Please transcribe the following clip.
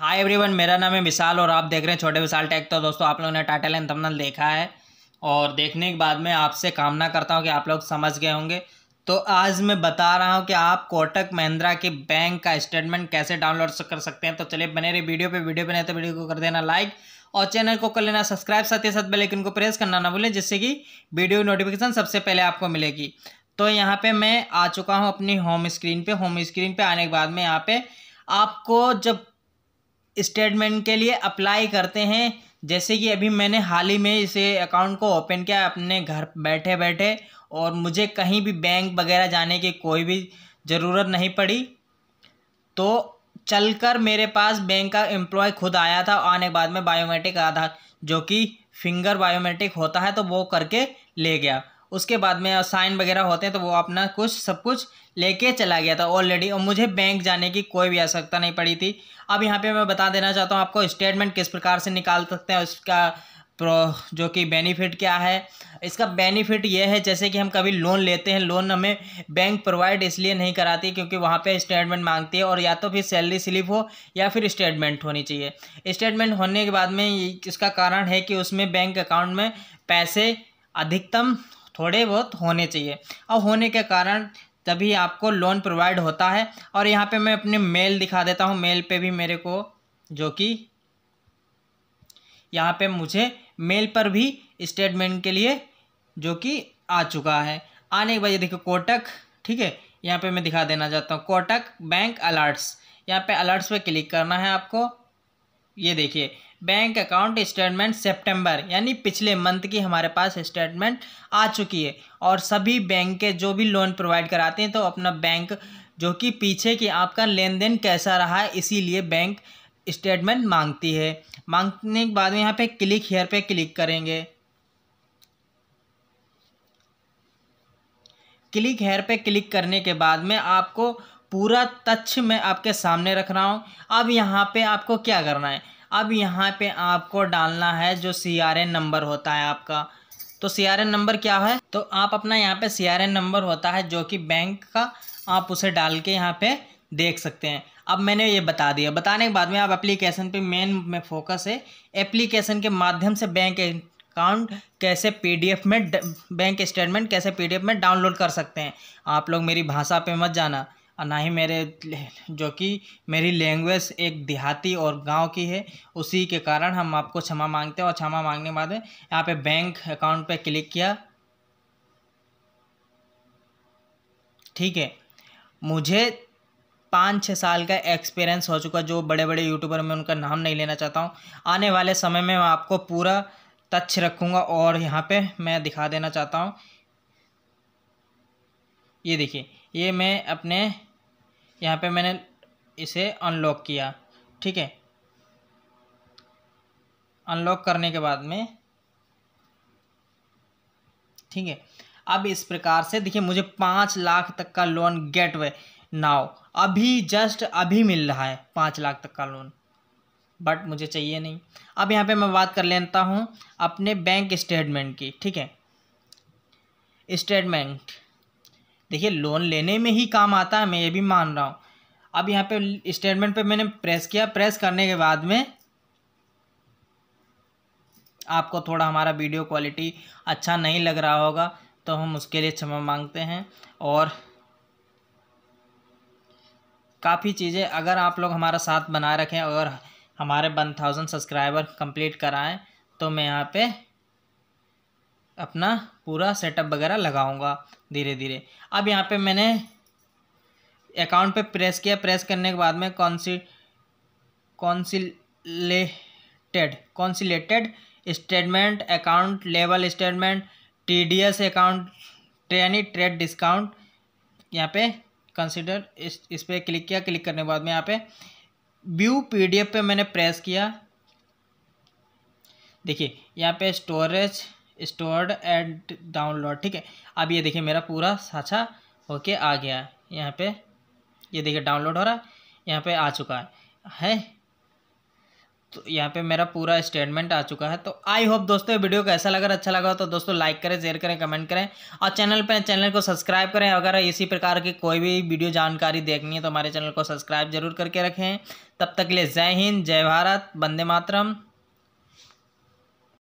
hi everyone मेरा नाम है विशाल और आप देख रहे हैं छोटे विशाल टैग तो दोस्तों आप लोगों ने टाइटल एंड थंबनेल देखा है और देखने के बाद में आपसे कामना करता हूं कि आप लोग समझ गए होंगे तो आज मैं बता रहा हूं कि आप कोटक महिंद्रा के बैंक का स्टेटमेंट कैसे डाउनलोड कर सकते हैं तो चलिए बने रहे वीडियो पर वीडियो बने तो वीडियो को कर देना लाइक और चैनल को कर लेना सब्सक्राइब साथ ही साथ बेलाइकन को प्रेस करना ना भूलें जिससे कि वीडियो नोटिफिकेशन सबसे पहले आपको मिलेगी तो यहाँ पर मैं आ चुका हूँ अपनी होम स्क्रीन पर होम स्क्रीन पर आने के बाद में यहाँ पर आपको जब स्टेटमेंट के लिए अप्लाई करते हैं जैसे कि अभी मैंने हाल ही में इसे अकाउंट को ओपन किया अपने घर बैठे बैठे और मुझे कहीं भी बैंक वगैरह जाने की कोई भी ज़रूरत नहीं पड़ी तो चलकर मेरे पास बैंक का एम्प्लॉय खुद आया था आने के बाद में बायोमेट्रिक आधार जो कि फिंगर बायोमेट्रिक होता है तो वो करके ले गया उसके बाद में साइन वगैरह होते हैं तो वो अपना कुछ सब कुछ लेके चला गया था ऑलरेडी और मुझे बैंक जाने की कोई भी आवश्यकता नहीं पड़ी थी अब यहाँ पे मैं बता देना चाहता हूँ आपको स्टेटमेंट किस प्रकार से निकाल सकते हैं उसका प्रो जो कि बेनिफिट क्या है इसका बेनिफिट यह है जैसे कि हम कभी लोन लेते हैं लोन हमें बैंक प्रोवाइड इसलिए नहीं कराती क्योंकि वहाँ पे स्टेटमेंट मांगती है और या तो फिर सैलरी स्लिप हो या फिर स्टेटमेंट होनी चाहिए स्टेटमेंट होने के बाद में इसका कारण है कि उसमें बैंक अकाउंट में पैसे अधिकतम थोड़े बहुत होने चाहिए और होने के कारण तभी आपको लोन प्रोवाइड होता है और यहाँ पे मैं अपने मेल दिखा देता हूँ मेल पे भी मेरे को जो कि यहाँ पे मुझे मेल पर भी स्टेटमेंट के लिए जो कि आ चुका है आने के बाद ये देखिए कोटक ठीक है यहाँ पे मैं दिखा देना चाहता हूँ कोटक बैंक अलर्ट्स यहाँ पे अलर्ट्स पे क्लिक करना है आपको ये देखिए बैंक अकाउंट स्टेटमेंट सितंबर यानी पिछले मंथ की हमारे पास स्टेटमेंट आ चुकी है और सभी बैंक के जो भी लोन प्रोवाइड कराते हैं तो अपना बैंक जो कि पीछे की आपका लेन देन कैसा रहा है इसीलिए बैंक स्टेटमेंट मांगती है मांगने के बाद में यहाँ पे क्लिक हेयर पे क्लिक करेंगे क्लिक हेयर पे क्लिक करने के बाद में आपको पूरा तच्छ में आपके सामने रख रहा हूँ अब यहाँ पे आपको क्या करना है अब यहाँ पे आपको डालना है जो सी आर एन नंबर होता है आपका तो सी आर एन नंबर क्या है तो आप अपना यहाँ पे सी आर एन नंबर होता है जो कि बैंक का आप उसे डाल के यहाँ पे देख सकते हैं अब मैंने ये बता दिया बताने के बाद में आप एप्लीकेशन पे मेन में फोकस है एप्लीकेशन के माध्यम से बैंक अकाउंट कैसे पीडीएफ में बैंक स्टेटमेंट कैसे पीडीएफ में डाउनलोड कर सकते हैं आप लोग मेरी भाषा पे मत जाना और ना ही मेरे जो कि मेरी लैंग्वेज एक देहाती और गांव की है उसी के कारण हम आपको क्षमा मांगते हैं और क्षमा मांगने के बाद यहाँ पे बैंक अकाउंट पे क्लिक किया ठीक है मुझे पाँच छः साल का एक्सपीरियंस हो चुका जो बड़े बड़े यूट्यूबर मैं उनका नाम नहीं लेना चाहता हूँ आने वाले समय में मैं आपको पूरा तथ्य रखूँगा और यहाँ पे मैं दिखा देना चाहता हूँ ये देखिए ये मैं अपने यहाँ पे मैंने इसे अनलॉक किया ठीक है अनलॉक करने के बाद में ठीक है अब इस प्रकार से देखिए मुझे पाँच लाख तक का लोन गेट वे नाव अभी जस्ट अभी मिल रहा है पाँच लाख तक का लोन बट मुझे चाहिए नहीं अब यहाँ पे मैं बात कर लेता हूँ अपने बैंक स्टेटमेंट की ठीक है स्टेटमेंट देखिए लोन लेने में ही काम आता है मैं ये भी मान रहा हूँ अब यहाँ पे स्टेटमेंट पे मैंने प्रेस किया प्रेस करने के बाद में आपको थोड़ा हमारा वीडियो क्वालिटी अच्छा नहीं लग रहा होगा तो हम उसके लिए क्षमा मांगते हैं और काफ़ी चीज़ें अगर आप लोग हमारा साथ बनाए रखें और हमारे वन थाउजेंड सब्सक्राइबर कंप्लीट कराएं तो मैं यहाँ पे अपना पूरा सेटअप वगैरह लगाऊंगा धीरे धीरे अब यहाँ पे मैंने अकाउंट पे प्रेस किया प्रेस करने के बाद में कौनसी कौनसीटेड consolidated statement account level statement T D S account यानी ट्रेड डिस्काउंट यहाँ पे कंसीडर इस इस पर क्लिक किया क्लिक करने के बाद में यहाँ पे व्यू पीडीएफ पे मैंने प्रेस किया देखिए यहाँ पे स्टोरेज स्टोर्ड एंड डाउनलोड ठीक है अब ये देखिए मेरा पूरा साछा होके आ गया है यहाँ पे ये देखिए डाउनलोड हो रहा है यहाँ पे आ चुका है है तो यहाँ पे मेरा पूरा स्टेटमेंट आ चुका है तो आई होप दोस्तों ये वीडियो कैसा लगा अच्छा लगा तो दोस्तों लाइक करें शेयर करें कमेंट करें और चैनल पर चैनल को सब्सक्राइब करें अगर इसी प्रकार की कोई भी वीडियो जानकारी देखनी है तो हमारे चैनल को सब्सक्राइब जरूर करके रखें तब तक के लिए जय हिंद जय भारत वंदे मातरम